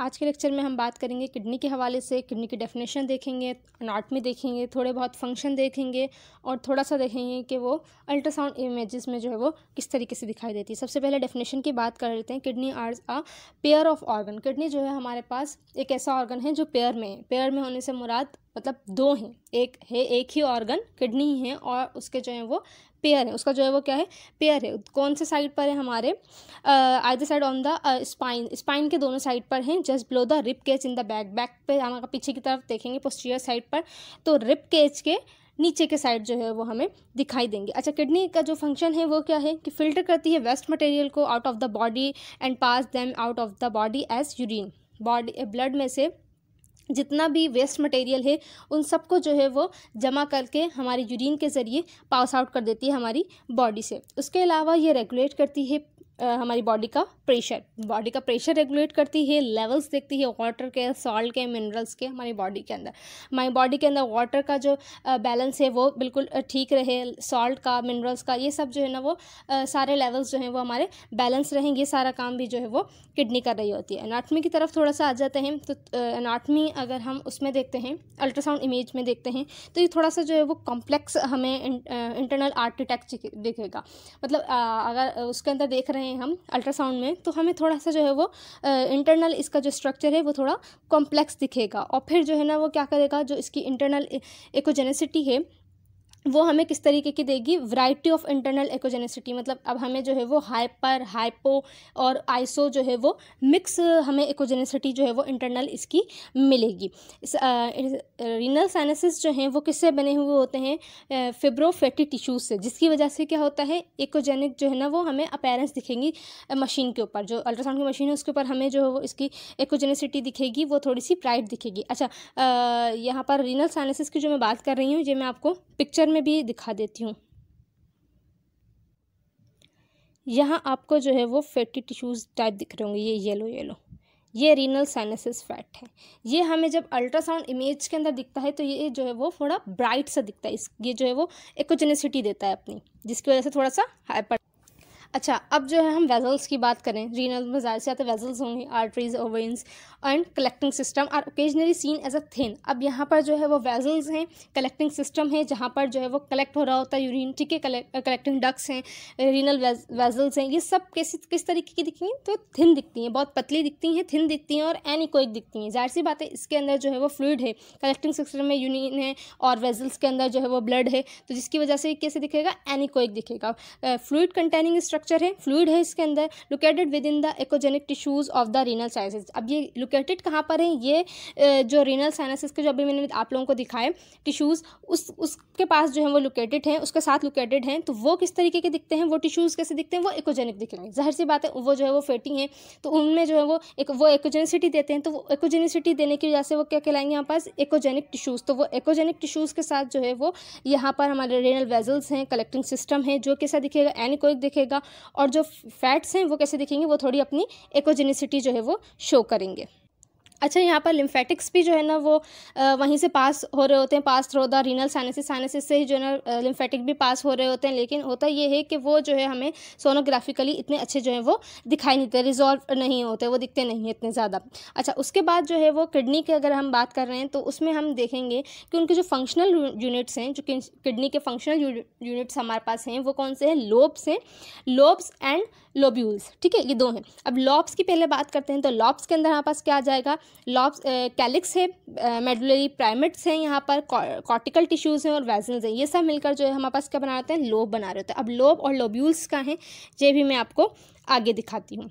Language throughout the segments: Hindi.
आज के लेक्चर में हम बात करेंगे किडनी के हवाले से किडनी की डेफिनेशन देखेंगे अनाटमी देखेंगे थोड़े बहुत फंक्शन देखेंगे और थोड़ा सा देखेंगे कि वो अल्ट्रासाउंड इमेजेस में जो है वो किस तरीके से दिखाई देती है सबसे पहले डेफिनेशन की बात कर लेते हैं kidney are a pair of organ kidney जो है हमारे पास एक ऐसा ऑर्गन है जो पेयर में है पेयर में होने से मुराद मतलब दो हैं एक है एक ही ऑर्गन किडनी है और उसके जो है वो पेयर है उसका जो है वो क्या है पेयर है कौन से साइड पर है हमारे I the side on the spine spine के दोनों साइड पर हैं just below the rib cage in the back back पे अगर पीछे की तरफ देखेंगे पोस्टीरियर साइड पर तो रिप केज के नीचे के साइड जो है वो हमें दिखाई देंगे अच्छा किडनी का जो फंक्शन है वो क्या है कि फिल्टर करती है वेस्ट मटेरियल को out of the body and pass them out of the body as urine body blood में से जितना भी वेस्ट मटेरियल है उन सबको जो है वो जमा करके हमारी यूरिन के ज़रिए पास आउट कर देती है हमारी बॉडी से उसके अलावा ये रेगुलेट करती है हमारी बॉडी का प्रेशर बॉडी का प्रेशर रेगुलेट करती है लेवल्स देखती है वाटर के सॉल्ट के मिनरल्स के हमारी बॉडी के अंदर हमारी बॉडी के अंदर वाटर का जो बैलेंस है वो बिल्कुल ठीक रहे सॉल्ट का मिनरल्स का ये सब जो है ना वो सारे लेवल्स जो हैं वो हमारे बैलेंस रहेंगे ये सारा काम भी जो है वो किडनी कर रही होती है अनाटमी की तरफ थोड़ा सा आ जाते हैं तो अनाटमी अगर हम उसमें देखते हैं अल्ट्रासाउंड इमेज में देखते हैं तो ये थोड़ा सा जो है वो कॉम्प्लेक्स हमें इंटरनल आर्किटेक्चर दिखेगा मतलब अगर उसके अंदर देख रहे हैं रहे हैं हम अल्ट्रासाउंड में तो हमें थोड़ा सा जो है वो इंटरनल इसका जो स्ट्रक्चर है वो थोड़ा कॉम्प्लेक्स दिखेगा और फिर जो है ना वो क्या करेगा जो इसकी इंटरनल एकोजेनेसिटी है वो हमें किस तरीके की देगी वैरायटी ऑफ इंटरनल एकोजेनेसिटी मतलब अब हमें जो है वो हाइपर हाइपो और आइसो जो है वो मिक्स हमें एकोजेनेसिटी जो है वो इंटरनल इसकी मिलेगी इस, रीनल साइनसिस जो हैं वो किससे बने हुए होते हैं फिब्रोफेटी टिश्यूज से जिसकी वजह से क्या होता है एकोजेनिक जो है ना वो हमें अपेरेंस दिखेंगी मशीन के ऊपर जो अल्ट्रासाउंड की मशीन है उसके ऊपर हमें जो है वो इसकी एकोजेनेसिटी दिखेगी वो थोड़ी सी ब्राइट दिखेगी अच्छा यहाँ पर रीनल साइनसिस की जो मैं बात कर रही हूँ ये मैं आपको पिक्चर में भी दिखा देती हूँ यहाँ आपको जो है वो फैटी टिश्यूज़ टाइप दिख रहे होंगे ये येलो येलो ये रीनल साइनसिस फैट है ये हमें जब अल्ट्रासाउंड इमेज के अंदर दिखता है तो ये जो है वो थोड़ा ब्राइट सा दिखता है इस ये जो है वो एकोजेनिसिटी देता है अपनी जिसकी वजह से थोड़ा सा हाइपर अच्छा अब जो है हम वेजल्स की बात करें रीनल में ज़्यादा से ज़्यादा वेजल्स होंगे arteries or veins and collecting system are occasionally seen as a thin अब यहाँ पर जो है वो वेजल्स हैं कलेक्टिंग सिस्टम है जहाँ पर जो है वो कलेक्ट हो रहा होता है यूरिन ठीक है कलेक्टिंग डक्स uh, हैं रीनल वेजल्स हैं ये सब कैसे किस तरीके की दिखती हैं तो थिन दिखती हैं बहुत पतली दिखती हैं थिन दिखती हैं और एनिकोइक दिखती हैं जाहिर सी बात है इसके अंदर जो है वो फ्लूड है कलेक्टिंग सिस्टम में यूरिन है और वेजल्स के अंदर जो है वो ब्लड है तो जिसकी वजह से कैसे दिखेगा एनिकोइक दिखेगा फ्लूड कंटेनिंग स्ट्रक्चर है फ्लूड है इसके अंदर located within the echogenic tissues of the renal साइजेज अब ये लोकेटेड कहाँ पर हैं ये जो रीनल साइनसिस के जो अभी मैंने आप लोगों को दिखाए टिशूज़ उस उसके पास जो है वो लोकेटेड हैं उसके साथ लोकेटेड हैं तो वो किस तरीके के दिखते हैं वो टिशूज़ कैसे दिखते हैं वो एकोजेनिक दिख रहे हैं जहर सी बात है वो जो है वो फेटी हैं तो उनमें जो है वो एक वो एकोजेनिसिटी देते हैं तो वो एकोजेनिसिटी देने की वजह से वो क्या कहलाएंगे यहाँ पास एकोजेनिक टिशूज़ तो वो एकोजेनिक टिशूज़ के साथ जो है वो यहाँ पर हमारे रेनल वेजल्स हैं कलेक्टिंग सिस्टम है जो कैसा दिखेगा एनिकोइक दिखेगा और जो फैट्स हैं वो कैसे दिखेंगे वो थोड़ी अपनी एकोजेनिसिटी जो है वो शो करेंगे अच्छा यहाँ पर लिम्फेटिक्स भी जो है ना वो वहीं से पास हो रहे होते हैं pass through the renal sinus sinus से ही जो है ना लिम्फेटिक भी पास हो रहे होते हैं लेकिन होता ये है कि वो जो है हमें सोनोग्राफिकली इतने अच्छे जो है वो दिखाई नहीं देते रिजॉल्व नहीं होते वो दिखते नहीं हैं इतने ज़्यादा अच्छा उसके बाद जो है वो किडनी की अगर हम बात कर रहे हैं तो उसमें हम देखेंगे कि उनके जो फंक्शनल यूनिट्स हैं जो किडनी के फंक्शनल यूनिट्स हमारे पास हैं वो कौन से हैं लोब्स हैं लोब्स एंड लोब्यूल्स ठीक है ये दो हैं अब लॉब्स की पहले बात करते हैं तो लॉब्स के अंदर हमारे पास क्या आ जाएगा लॉब्स कैलिक्स है मेडुलरी प्राइमेट्स हैं यहाँ पर कॉर्टिकल टिश्यूज़ हैं और वेजल्स हैं ये सब मिलकर जो है हमारे पास क्या बना रहता है लोब बना रहे होते है अब लोब और लोब्यूल्स का हैं ये भी मैं आपको आगे दिखाती हूँ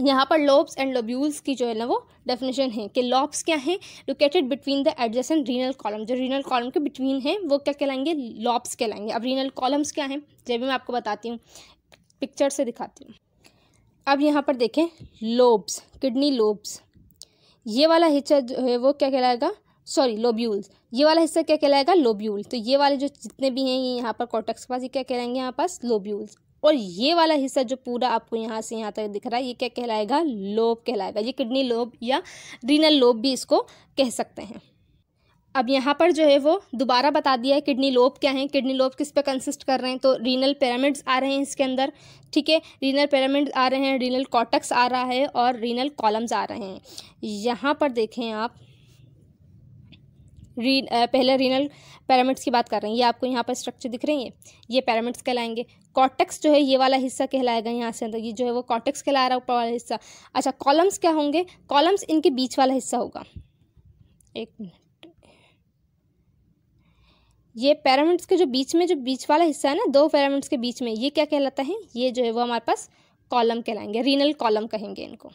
यहाँ पर लोब्स एंड लोब्यूल्स की जो है ना वो डेफिनेशन है कि लॉब्स क्या हैं located between the adjacent renal column जो रीनल कॉलम के बिटवीन है वो क्या कहलाएंगे लॉब्स कहलाएंगे अब रीनल कॉलम्स क्या हैं जो भी मैं आपको बताती हूँ पिक्चर से दिखाती हूँ अब यहाँ पर देखें लोब्स किडनी लोब्स ये वाला हिस्सा जो है वो क्या कहलाएगा सॉरी लोब्यूल्स ये वाला हिस्सा क्या कहलाएगा लोब्यूल तो ये वाले जो जितने भी हैं ये यहाँ पर कॉटक्स के पास ये क्या कहलाएंगे यहाँ पास लोब्यूल्स और ये वाला हिस्सा जो पूरा आपको यहाँ से यहाँ तक दिख रहा है ये क्या कहलाएगा लोब कहलाएगा ये किडनी लोब या रीनल लोब भी इसको कह सकते हैं अब यहाँ पर जो है वो दोबारा बता दिया है किडनी लोब क्या है किडनी लोब किस पे कंसिस्ट कर रहे हैं तो रीनल पैरामिड्स आ रहे हैं इसके अंदर ठीक है रीनल पैरामिड्स आ रहे हैं रीनल कॉटक्स आ रहा है और रीनल कॉलम्स आ रहे हैं यहाँ पर देखें आप री पहले रीनल पैरामिड्स की बात कर रहे हैं ये आपको यहाँ पर स्ट्रक्चर दिख रही है ये पैरामिड्स कहलाएंगे कॉटेक्स जो है ये वाला हिस्सा कहलाएगा यहाँ से अंदर ये जो है वो कॉटेक्स कहला रहा है ऊपर वाला हिस्सा अच्छा कॉलम्स क्या होंगे कॉलम्स इनके बीच वाला हिस्सा होगा एक मिनट ये पैरामिड्स के जो बीच में जो बीच वाला हिस्सा है ना दो पैरामिड्स के बीच में ये क्या कहलाता है ये जो है वो हमारे पास कॉलम कहलाएंगे रीनल कॉलम कहेंगे इनको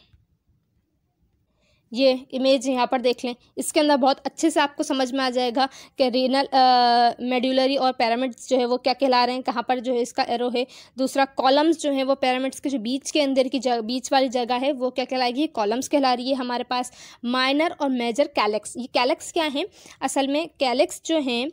ये इमेज यहाँ पर देख लें इसके अंदर बहुत अच्छे से आपको समझ में आ जाएगा कि रीनल मेड्यूलरी और पैरामिड्स जो है वो क्या कहला रहे हैं कहाँ पर जो है इसका एरो है दूसरा कॉलम्स जो है वो पैरामिड्स के जो बीच के अंदर की जग, बीच वाली जगह है वो क्या कहलाएगी कॉलम्स कहला रही है हमारे पास माइनर और मेजर कैलेक्स ये कैलेक्स क्या हैं असल में कैलेक्स जो हैं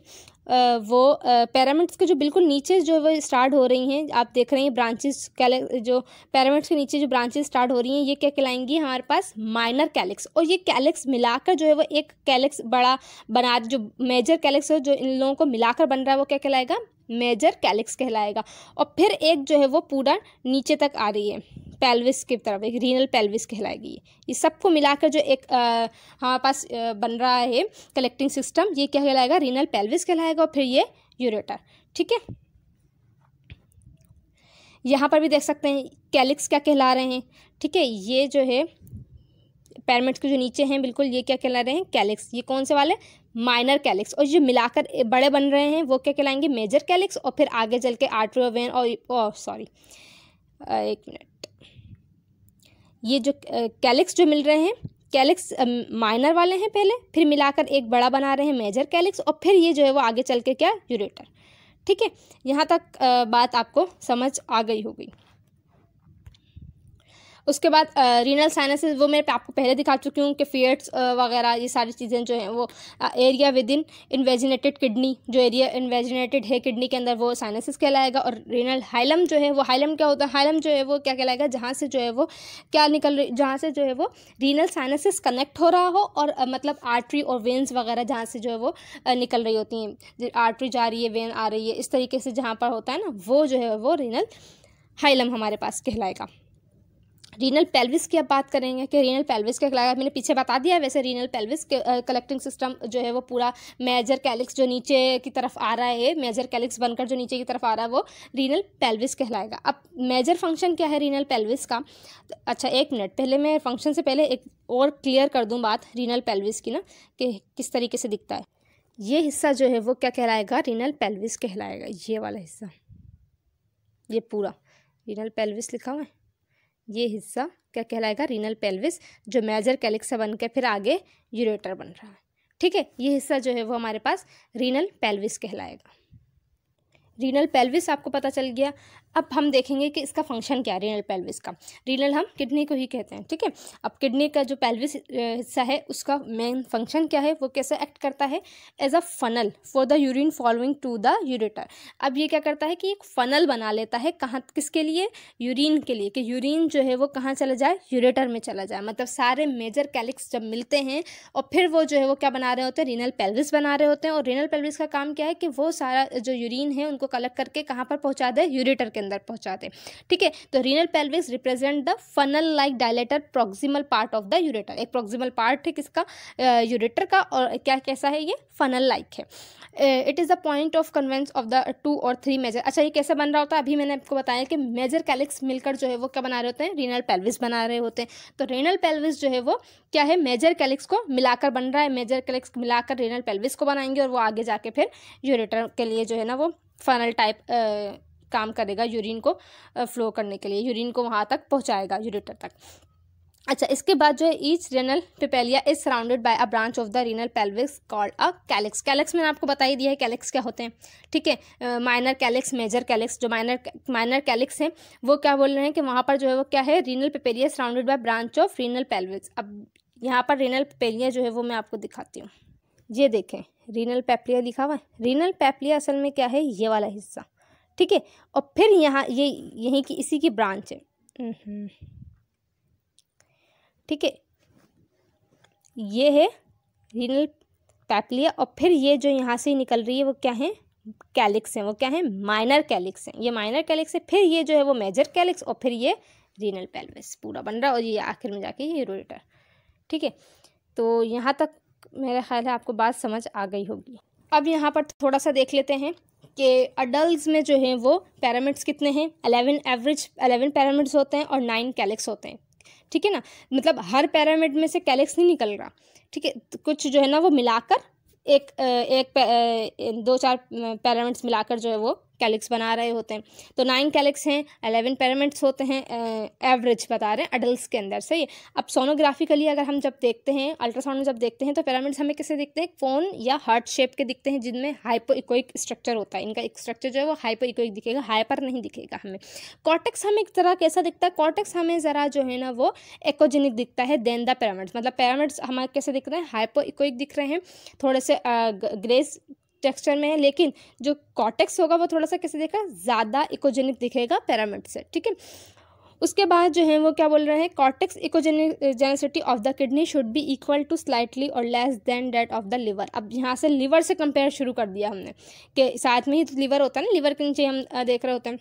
वो पैरामिड्स के जो बिल्कुल नीचे जो वो स्टार्ट हो रही हैं आप देख रहे हैं ब्रांचेस जो पैरामिड्स के नीचे जो ब्रांचेस स्टार्ट हो रही हैं ये क्या कहलाएंगी हमारे पास माइनर कैलिक्स और ये कैलिक्स मिलाकर जो है वो एक कैलिक्स बड़ा बना जो मेजर कैलिक्स है जो इन लोगों को मिलाकर बन रहा है वो क्या कहलाएगा मेजर कैलिक्स कहलाएगा और फिर एक जो है वो पूरा नीचे तक आ रही है पेल्विस की तरफ एक रीनल पेल्विस कहलाएगी ये सबको मिलाकर जो एक हमारे पास बन रहा है कलेक्टिंग सिस्टम ये क्या कहलाएगा रीनल पेल्विस कहलाएगा और फिर ये यूरेटर ठीक है यहाँ पर भी देख सकते हैं कैलिक्स क्या कहला रहे हैं ठीक है ये जो है पैरमेट्स के जो नीचे हैं बिल्कुल ये क्या कहला रहे हैं कैलिक्स ये कौन से वाले माइनर कैलिक्स और जो मिलाकर बड़े बन रहे हैं वो क्या कहलाएंगे मेजर कैलिक्स और फिर आगे चल के आर्ट्रोवेन और सॉरी एक मिनट ये जो कैलिक्स जो मिल रहे हैं कैलिक्स माइनर वाले हैं पहले फिर मिलाकर एक बड़ा बना रहे हैं मेजर कैलिक्स और फिर ये जो है वो आगे चल के क्या यूरेटर ठीक है यहाँ तक बात आपको समझ आ गई होगी उसके बाद रीनल साइनसिस वो मैं आपको पहले दिखा चुकी हूँ कि फेट्स वगैरह ये सारी चीज़ें जो हैं वो area within invaginated kidney जो एरिया इन्वेजिनेटेड है किडनी के अंदर वो साइनसिस कहलाएगा और रीनल हाइलम जो है वो हाइलम क्या होता है हाइलम जो है वो क्या कहलाएगा जहाँ से जो है वो क्या निकल रही जहाँ से जो है वो रीनल साइनसिस कनेक्ट हो रहा हो और मतलब आर्टरी और वेंस वगैरह जहाँ से जो है वो निकल रही होती हैं आर्टरी जा रही है वेन आ रही है इस तरीके से जहाँ पर होता है ना वो जो है वो रीनल हाइलम हमारे पास कहलाएगा रीनल पेल्विस की अब बात करेंगे कि रीनल पेल्विस के अलावा मैंने पीछे बता दिया वैसे रीनल पेल्विस कलेक्टिंग सिस्टम जो है वो पूरा मेजर कैलिक्स जो नीचे की तरफ आ रहा है मेजर कैलिक्स बनकर जो नीचे की तरफ आ रहा है वो रीनल पेल्विस कहलाएगा अब मेजर फंक्शन क्या है रीनल पेल्विस का तो अच्छा एक मिनट पहले मैं फंक्शन से पहले एक और क्लियर कर दूँ बात रीनल पेल्विस की ना कि किस तरीके से दिखता है ये हिस्सा जो है वो क्या कहलाएगा रीनल पेल्विस कहलाएगा ये वाला हिस्सा ये पूरा रीनल पेल्विस लिखा हुआ है ये हिस्सा क्या कहलाएगा रीनल पेल्विस जो मेजर कैलिक्स बन के फिर आगे यूरेटर बन रहा है ठीक है ये हिस्सा जो है वो हमारे पास रीनल पेल्विस कहलाएगा रीनल पेल्विस आपको पता चल गया अब हम देखेंगे कि इसका फंक्शन क्या है रीनल पेल्विस का रीनल हम किडनी को ही कहते हैं ठीक है अब किडनी का जो पेल्विस हिस्सा है उसका मेन फंक्शन क्या है वो कैसे एक्ट करता है as a funnel for the urine following to the ureter अब ये क्या करता है कि एक फनल बना लेता है कहाँ किसके लिए यूरिन के लिए कि यूरिन जो है वो कहाँ चला जाए यूरेटर में चला जाए मतलब सारे मेजर कैलिक्स जब मिलते हैं और फिर वो जो है वो क्या बना रहे होते हैं रीनल पेल्विस बना रहे होते हैं और रीनल पेल्विस का काम क्या है कि वो सारा जो यूरिन है उनको कलेक्ट करके कहाँ पर पहुँचा दे यूरेटर के अंदर पहुंचा दे ठीक है तो renal pelvis represent the funnel like dilated proximal part of the ureter एक प्रोक्सिमल पार्ट है किसका यूरेटर का और क्या कैसा है ये फनल लाइक है it is the point of convergence of the two or three major अच्छा ये कैसे बन रहा होता है अभी मैंने आपको बताया कि मेजर कैलिक्स मिलकर जो है वो क्या बना रहे होते हैं रीनल पेल्विस बना रहे होते हैं तो रीनल पेल्विस जो है वो क्या है मेजर कैलिक्स को मिलाकर बन रहा है मेजर कैलिक्स मिलाकर रीनल पेल्विस को बनाएंगे और वो आगे जाके फिर यूरेटर के लिए जो है ना वो फनल टाइप काम करेगा यूरिन को फ्लो करने के लिए यूरिन को वहाँ तक पहुँचाएगा यूरेटर तक अच्छा इसके बाद जो है each renal papilla is surrounded by a branch of the renal pelvis called a calyx calyx मैंने आपको बता ही दिया है कैलेक्स क्या होते हैं ठीक है माइनर कैलेक्स मेजर कैलेक्स जो माइनर माइनर कैलेक्स हैं वो क्या बोल रहे हैं कि वहाँ पर जो है वो क्या है renal papilla surrounded by branch of renal pelvis अब यहाँ पर रीनल पिपेलिया जो है वो मैं आपको दिखाती हूँ ये देखें रीनल पेपलिया लिखा हुआ है रीनल पेपलिया असल में क्या है ये वाला हिस्सा ठीक है और फिर यहाँ ये यहीं की इसी की ब्रांच है हम्म। ठीक है ये है रीनल पैपलिया और फिर ये जो यहाँ से निकल रही है वो क्या है कैलिक्स हैं वो क्या है माइनर कैलिक्स हैं ये माइनर कैलिक्स है फिर ये जो है वो मेजर कैलिक्स और फिर ये रीनल पेल्विस पूरा बन रहा है और ये आखिर में जाके ये रोडेटर ठीक है तो यहाँ तक मेरे ख्याल है आपको बात समझ आ गई होगी अब यहाँ पर थोड़ा सा देख लेते हैं कि अडल्ट में जो है वो पैरामिड्स कितने हैं अलेवन एवरेज अलेवन पैरामिड्स होते हैं और नाइन कैलेक्स होते हैं ठीक है ना मतलब हर पैरामिड में से कैलेक्स नहीं निकल रहा ठीक है तो कुछ जो है ना वो मिलाकर एक एक, एक दो चार पैरामिड्स मिलाकर जो है वो कैलिक्स बना रहे होते हैं तो नाइन कैलिक्स हैं अलेवन पेरामेंट्स होते हैं एवरेज बता रहे हैं अडल्ट के अंदर सही अब सोनोग्राफिकली अगर हम जब देखते हैं अल्ट्रासाउंड में जब देखते हैं तो पैरामिड्स हमें कैसे दिखते हैं फोन या हार्ट शेप के दिखते हैं जिनमें हाइपो इकोइक स्ट्रक्चर होता है इनका स्ट्रक्चर जो है वो हाइपो इकोइक दिखेगा हाइपर नहीं दिखेगा हमें कॉटेक्स हमें एक तरह कैसा दिखता है कॉटेक्स हमें ज़रा जो है ना वो एकोजेनिक दिखता है देन द पैरामिड्स मतलब पैरामिड्स हमारे कैसे दिख रहे हैं हाइपो इकोइक दिख रहे हैं थोड़े से ग्रेस टेक्सचर में है लेकिन जो कॉटेक्स होगा वो थोड़ा सा कैसे देखा ज़्यादा इकोजेनिक दिखेगा पैरामिड से ठीक है उसके बाद जो है वो क्या बोल रहे हैं echogenicity of the kidney should be equal to slightly or less than that of the liver अब यहाँ से लिवर से कंपेयर शुरू कर दिया हमने कि साथ में ही तो लीवर होता है ना लीवर के नीचे हम देख रहे होते हैं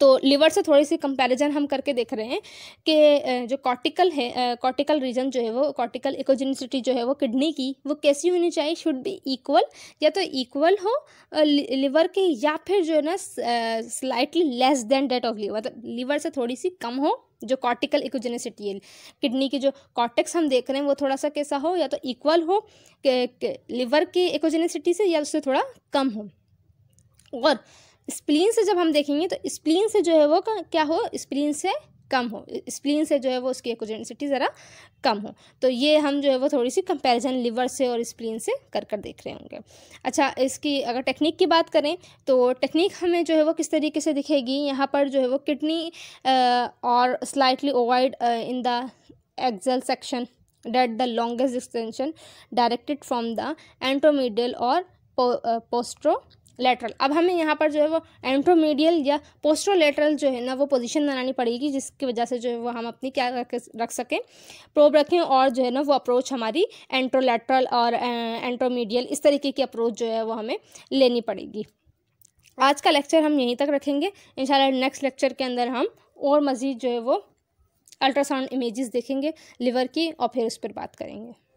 तो लिवर से थोड़ी सी कंपैरिजन हम करके देख रहे हैं कि जो कॉर्टिकल है कॉर्टिकल रीजन जो है वो कॉर्टिकल इकोजेनिसिटी जो है वो किडनी की वो कैसी होनी चाहिए शुड बी इक्वल या तो इक्वल हो लिवर के या फिर जो है ना slightly less than that of liver मतलब लिवर से थोड़ी सी कम हो जो कॉर्टिकल इकोजेनिसिटी है किडनी की जो कॉर्टेक्स हम देख रहे हैं वो थोड़ा सा कैसा हो या तो इक्वल हो लिवर की इकोजेनिसिटी से या उससे थोड़ा कम हो और स्प्लीन से जब हम देखेंगे तो स्प्लीन से जो है वो क्या हो स्प्लीन से कम हो स्प्लीन से जो है वो उसकी एकोजेंसिटी ज़रा कम हो तो ये हम जो है वो थोड़ी सी कंपैरिजन लिवर से और स्प्लीन से कर कर देख रहे होंगे अच्छा इसकी अगर टेक्निक की बात करें तो टेक्निक हमें जो है वो किस तरीके से दिखेगी यहाँ पर जो है वो kidney or slightly ovoid in the axial section that the longest extension directed from the anteromedial or postero lateral अब हमें यहाँ पर जो है वो एंट्रोमीडियल या पोस्ट्रोलेटरल जो है ना वो पोजीशन बनानी पड़ेगी जिसकी वजह से जो है वो हम अपनी क्या रख सकें प्रोब रखें और जो है ना वो अप्रोच हमारी एंट्रोलेटरल और एंट्रोमीडियल इस तरीके की अप्रोच जो है वो हमें लेनी पड़ेगी आज का लेक्चर हम यहीं तक रखेंगे इन नेक्स्ट लेक्चर के अंदर हम और मज़ीद जो है वो अल्ट्रासाउंड इमेजेस देखेंगे लिवर की और फिर उस पर बात करेंगे